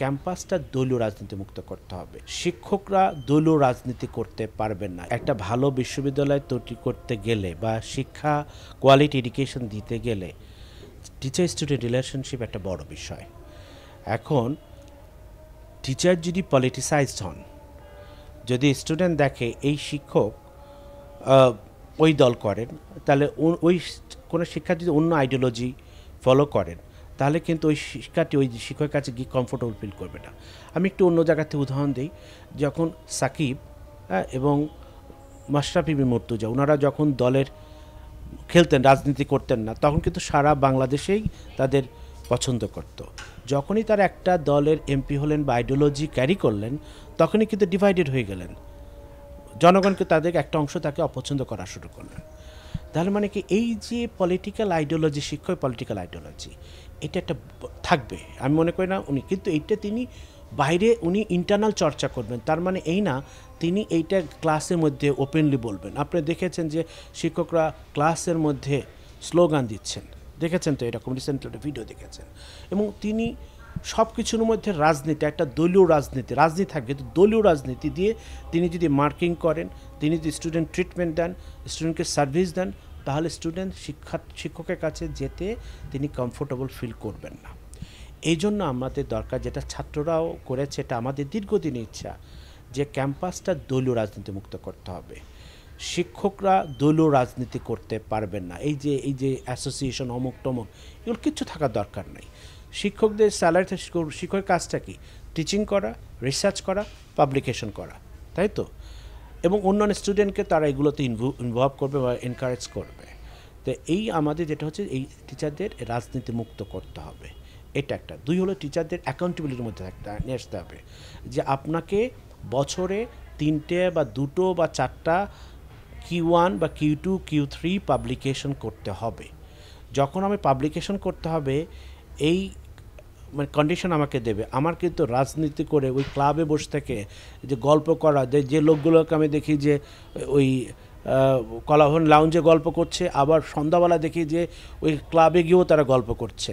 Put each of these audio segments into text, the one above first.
ক্যাম্পাসটা দলীয় রাজনীতি মুক্ত করতে হবে শিক্ষকরা দলীয় রাজনীতি করতে পারবেন না একটা ভালো বিশ্ববিদ্যালয় তৈরি করতে গেলে বা শিক্ষা কোয়ালিটি এডুকেশন দিতে গেলে টিচার স্টুডেন্ট রিলেশনশিপ একটা বড় বিষয় এখন টিচার যদি পলিটিসাইজড হন যদি স্টুডেন্ট দেখে এই শিক্ষক ওই দল করেন তাহলে ওই কোনো শিক্ষার্থী যদি অন্য আইডিওলজি ফলো করেন তাহলে কিন্তু ওই শিক্ষাটি ওই শিক্ষকের কাছে গিয়ে কমফোর্টেবল ফিল করবে না আমি একটু অন্য জায়গাতে উদাহরণ দিই যখন সাকিব হ্যাঁ, এবং মাশরাফি বি মর্তুজা ওনারা যখন দলের খেলতেন রাজনীতি করতেন না তখন কিন্তু সারা বাংলাদেশেই তাদের পছন্দ করত। যখনই তার একটা দলের এমপি হলেন বা আইডিওলজি ক্যারি করলেন তখনই কিন্তু ডিভাইডেড হয়ে গেলেন জনগণকে তাদের একটা অংশ তাকে অপছন্দ করা শুরু করলেন তার মানে কি এই যে পলিটিক্যাল আইডিওলজি শিক্ষক পলিটিক্যাল আইডিওলজি এটা একটা থাকবে আমি মনে করি না উনি কিন্তু এইটা তিনি বাইরে উনি ইন্টারনাল চর্চা করবেন তার মানে এই না তিনি এইটা ক্লাসের মধ্যে ওপেনলি বলবেন আপনি দেখেছেন যে শিক্ষকরা ক্লাসের মধ্যে স্লোগান দিচ্ছেন দেখেছেন তো এরকম রিসেন্টলি ভিডিও দেখেছেন এবং তিনি সব কিছুর মধ্যে রাজনীতি একটা দলীয় রাজনীতি রাজনীতি থাকবে কিন্তু দলীয় রাজনীতি দিয়ে তিনি যদি মার্কিং করেন তিনি যদি স্টুডেন্ট ট্রিটমেন্ট দেন স্টুডেন্টকে সার্ভিস দেন তাহলে স্টুডেন্ট শিক্ষা শিক্ষকের কাছে যেতে তিনি কমফোর্টেবল ফিল করবেন না এই জন্য আমাদের দরকার যেটা ছাত্ররাও করেছে এটা আমাদের দীর্ঘদিনের ইচ্ছা যে ক্যাম্পাসটা দলীয় রাজনীতি মুক্ত করতে হবে শিক্ষকরা দলীয় রাজনীতি করতে পারবেন না এই যে এই যে অ্যাসোসিয়েশন অমুক টমুক এগুলো কিচ্ছু থাকার দরকার নেই শিক্ষকদের স্যালারি শিক্ষকের কাজটা কি টিচিং করা রিসার্চ করা পাবলিকেশন করা তাই তো এবং অন্যান্য স্টুডেন্টকে তারা এগুলোতে ইনভলভ করবে বা এনকারেজ করবে তো এই আমাদের যেটা হচ্ছে এই টিচারদের রাজনীতি মুক্ত করতে হবে এটা একটা দুই হলো টিচারদের অ্যাকাউন্টেবিলিটির মধ্যে থাকতে নিয়ে আসতে হবে যে আপনাকে বছরে তিনটে বা দুটো বা চারটা কিউ ওয়ান বা Q two Q three publication করতে হবে যখন আমি পাবলিকেশন করতে হবে এই মানে কন্ডিশন আমাকে দেবে আমার কিন্তু রাজনীতি করে ওই ক্লাবে বসে থেকে যে গল্প করা যে যে লোকগুলোকে আমি দেখি যে ওই কলাভন লাউঞ্জে গল্প করছে আবার সন্ধ্যাবেলা দেখি যে ওই ক্লাবে গিয়েও তারা গল্প করছে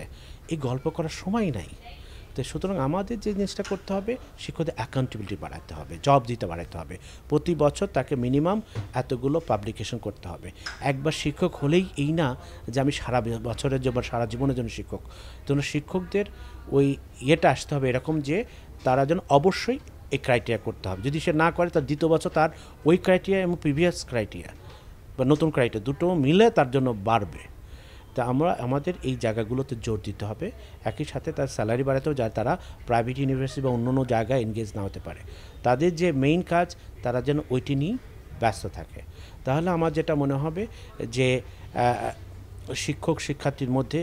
এই গল্প করার সময় নাই তো সুতরাং আমাদের যে জিনিসটা করতে হবে শিক্ষকদের অ্যাকাউন্টেবিলিটি বাড়াতে হবে জব দিতে বাড়াতে হবে প্রতি বছর তাকে মিনিমাম এতগুলো পাবলিকেশন করতে হবে একবার শিক্ষক হলেই এই না যে আমি সারা বছরের জন্য সারা জীবনের জন্য শিক্ষক জন্য শিক্ষকদের ওই ইয়েটা আসতে হবে এরকম যে তারা যেন অবশ্যই এই ক্রাইটেরিয়া করতে হবে যদি সে না করে তার দ্বিতীয় বছর তার ওই ক্রাইটেরিয়া এবং প্রিভিয়াস ক্রাইটেরিয়া বা নতুন ক্রাইটেরিয়া দুটো মিলে তার জন্য বাড়বে তা আমরা আমাদের এই জায়গাগুলোতে জোর দিতে হবে একই সাথে তার স্যালারি বাড়াতেও যা তারা প্রাইভেট ইউনিভার্সিটি বা অন্য জায়গায় এনগেজ না হতে পারে তাদের যে মেইন কাজ তারা যেন ওইটি নিয়ে ব্যস্ত থাকে তাহলে আমার যেটা মনে হবে যে শিক্ষক শিক্ষার্থীর মধ্যে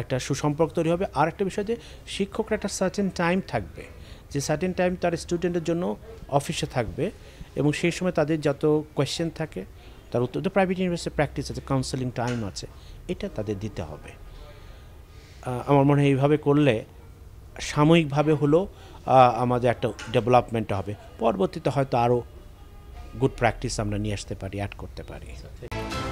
একটা সুসম্পর্ক তৈরি হবে আর একটা বিষয় যে শিক্ষকরা একটা সার্টেন টাইম থাকবে যে সার্টেন টাইম তার স্টুডেন্টের জন্য অফিসে থাকবে এবং সেই সময় তাদের যত কোয়েশ্চেন থাকে তার উত্তর তো প্রাইভেট ইউনিভার্সিটি প্র্যাকটিস আছে কাউন্সেলিং টাইম আছে এটা তাদের দিতে হবে আমার মনে হয় এইভাবে করলে সাময়িকভাবে হলো আমাদের একটা ডেভেলপমেন্ট হবে পরবর্তীতে হয়তো আরও গুড প্র্যাকটিস আমরা নিয়ে আসতে পারি অ্যাড করতে পারি আচ্ছা,